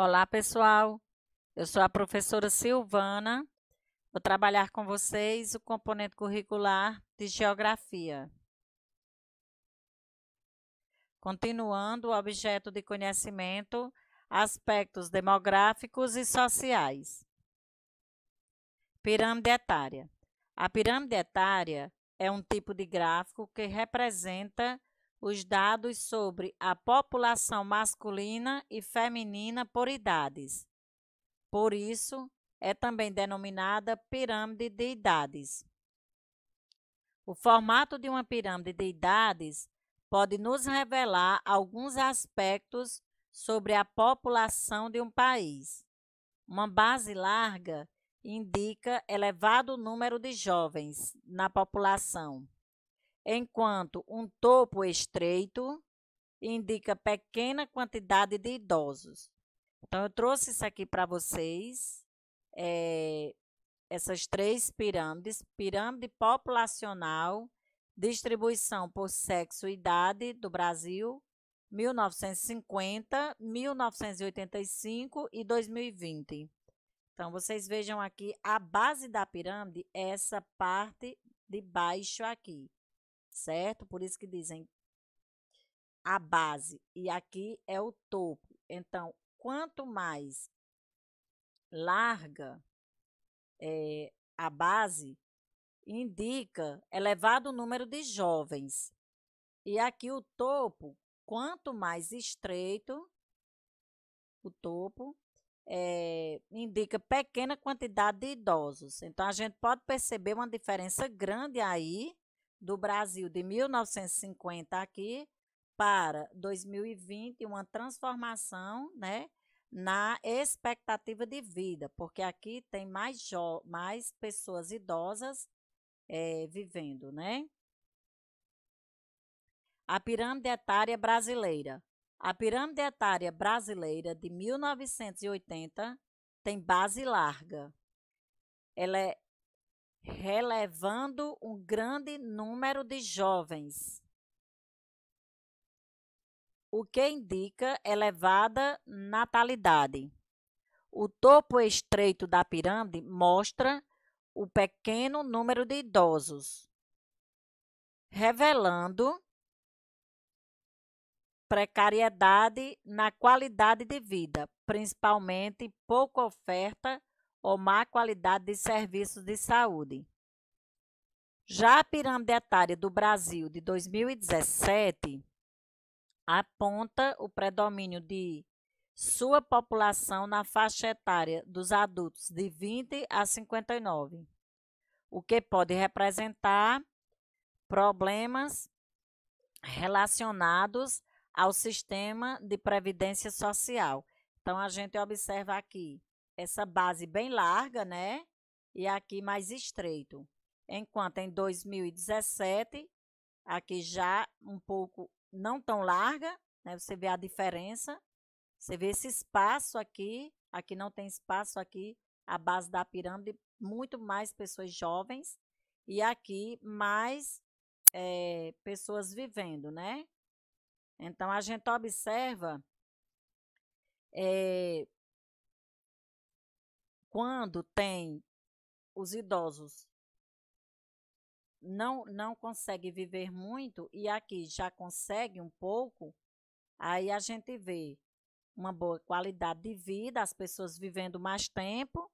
Olá, pessoal. Eu sou a professora Silvana. Vou trabalhar com vocês o componente curricular de Geografia. Continuando o objeto de conhecimento, aspectos demográficos e sociais. Pirâmide etária. A pirâmide etária é um tipo de gráfico que representa os dados sobre a população masculina e feminina por idades. Por isso, é também denominada pirâmide de idades. O formato de uma pirâmide de idades pode nos revelar alguns aspectos sobre a população de um país. Uma base larga indica elevado número de jovens na população enquanto um topo estreito indica pequena quantidade de idosos. Então, eu trouxe isso aqui para vocês, é, essas três pirâmides: pirâmide populacional, distribuição por sexo e idade do Brasil, 1950, 1985 e 2020. Então, vocês vejam aqui a base da pirâmide, é essa parte de baixo aqui certo? Por isso que dizem a base e aqui é o topo. Então, quanto mais larga é, a base, indica é elevado número de jovens. E aqui o topo, quanto mais estreito, o topo é, indica pequena quantidade de idosos. Então, a gente pode perceber uma diferença grande aí do Brasil de 1950 aqui para 2020, uma transformação, né? na expectativa de vida, porque aqui tem mais, mais pessoas idosas é, vivendo, né? A pirâmide etária brasileira. A pirâmide etária brasileira de 1980 tem base larga. Ela é relevando um grande número de jovens, o que indica elevada natalidade. O topo estreito da pirâmide mostra o pequeno número de idosos, revelando precariedade na qualidade de vida, principalmente pouca oferta ou má qualidade de serviços de saúde. Já a pirâmide etária do Brasil de 2017 aponta o predomínio de sua população na faixa etária dos adultos de 20 a 59, o que pode representar problemas relacionados ao sistema de previdência social. Então, a gente observa aqui essa base bem larga, né? E aqui mais estreito. Enquanto em 2017, aqui já um pouco não tão larga, né? Você vê a diferença. Você vê esse espaço aqui, aqui não tem espaço aqui, a base da pirâmide, muito mais pessoas jovens. E aqui mais é, pessoas vivendo, né? Então, a gente observa é, quando tem os idosos não não consegue viver muito e aqui já consegue um pouco, aí a gente vê uma boa qualidade de vida, as pessoas vivendo mais tempo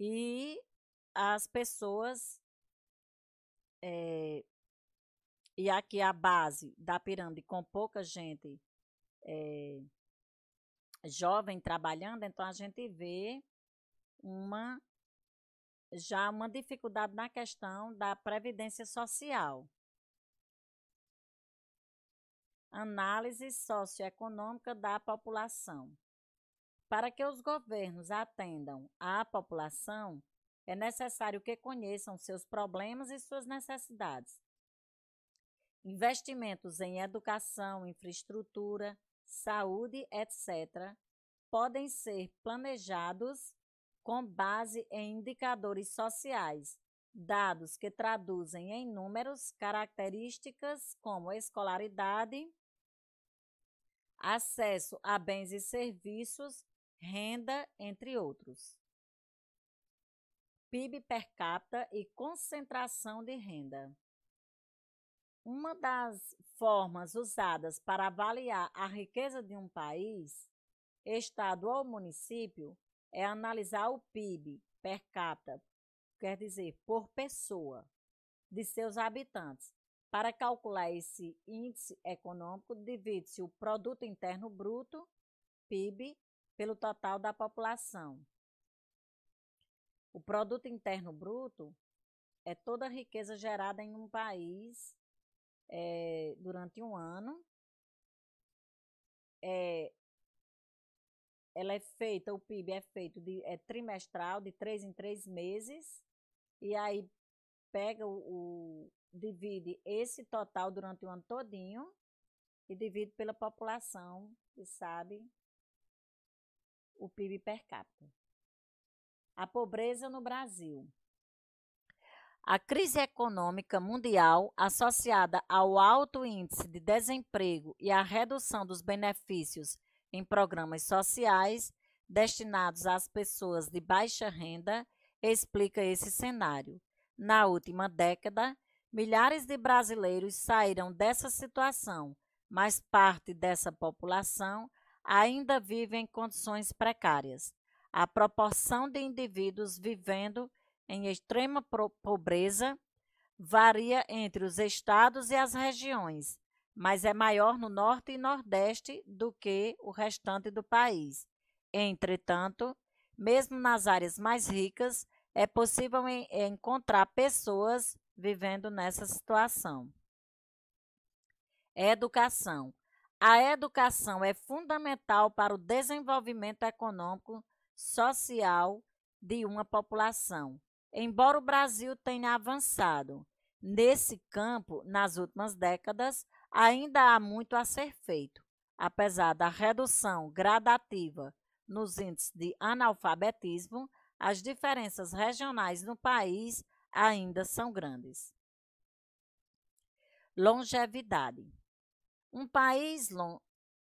e as pessoas é, e aqui a base da pirâmide com pouca gente é, jovem trabalhando, então a gente vê uma já uma dificuldade na questão da previdência social. Análise socioeconômica da população. Para que os governos atendam à população, é necessário que conheçam seus problemas e suas necessidades. Investimentos em educação, infraestrutura, saúde, etc., podem ser planejados com base em indicadores sociais, dados que traduzem em números características como escolaridade, acesso a bens e serviços, renda, entre outros. PIB per capita e concentração de renda. Uma das formas usadas para avaliar a riqueza de um país, estado ou município é analisar o PIB per capita, quer dizer, por pessoa, de seus habitantes. Para calcular esse índice econômico, divide-se o produto interno bruto, PIB, pelo total da população. O produto interno bruto é toda a riqueza gerada em um país é, durante um ano ela é feita, o PIB é feito de, é trimestral, de três em três meses, e aí pega o, o divide esse total durante o ano todinho e divide pela população e sabe o PIB per capita. A pobreza no Brasil. A crise econômica mundial, associada ao alto índice de desemprego e à redução dos benefícios em programas sociais destinados às pessoas de baixa renda explica esse cenário. Na última década, milhares de brasileiros saíram dessa situação, mas parte dessa população ainda vive em condições precárias. A proporção de indivíduos vivendo em extrema pobreza varia entre os estados e as regiões, mas é maior no norte e nordeste do que o restante do país. Entretanto, mesmo nas áreas mais ricas, é possível encontrar pessoas vivendo nessa situação. Educação. A educação é fundamental para o desenvolvimento econômico, social de uma população. Embora o Brasil tenha avançado nesse campo nas últimas décadas, Ainda há muito a ser feito, apesar da redução gradativa nos índices de analfabetismo, as diferenças regionais no país ainda são grandes. Longevidade: Um país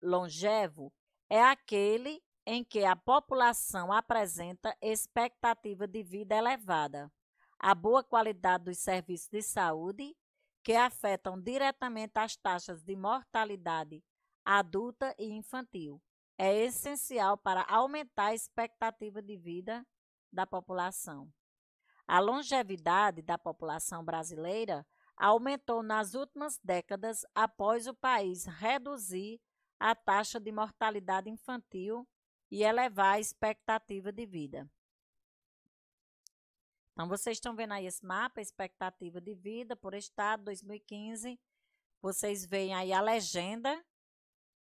longevo é aquele em que a população apresenta expectativa de vida elevada, a boa qualidade dos serviços de saúde que afetam diretamente as taxas de mortalidade adulta e infantil. É essencial para aumentar a expectativa de vida da população. A longevidade da população brasileira aumentou nas últimas décadas após o país reduzir a taxa de mortalidade infantil e elevar a expectativa de vida. Então, vocês estão vendo aí esse mapa, expectativa de vida por estado, 2015. Vocês veem aí a legenda,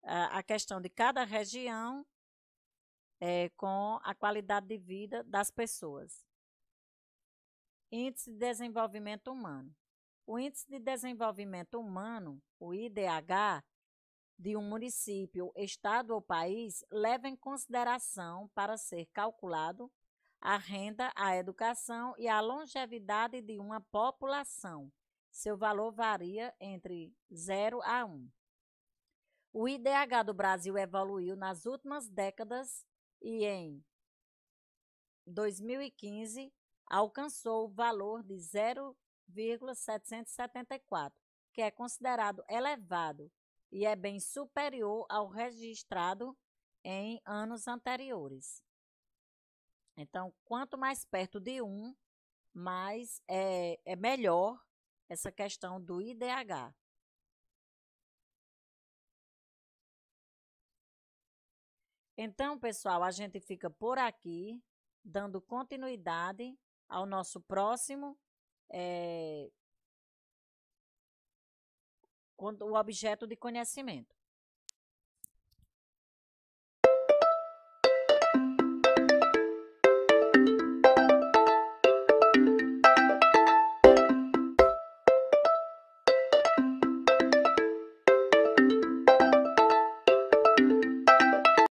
a questão de cada região é, com a qualidade de vida das pessoas. Índice de desenvolvimento humano. O índice de desenvolvimento humano, o IDH, de um município, estado ou país leva em consideração para ser calculado a renda, a educação e a longevidade de uma população. Seu valor varia entre 0 a 1. O IDH do Brasil evoluiu nas últimas décadas e em 2015 alcançou o valor de 0,774, que é considerado elevado e é bem superior ao registrado em anos anteriores. Então, quanto mais perto de um, mais é, é melhor essa questão do IDH. Então, pessoal, a gente fica por aqui, dando continuidade ao nosso próximo. É, o objeto de conhecimento.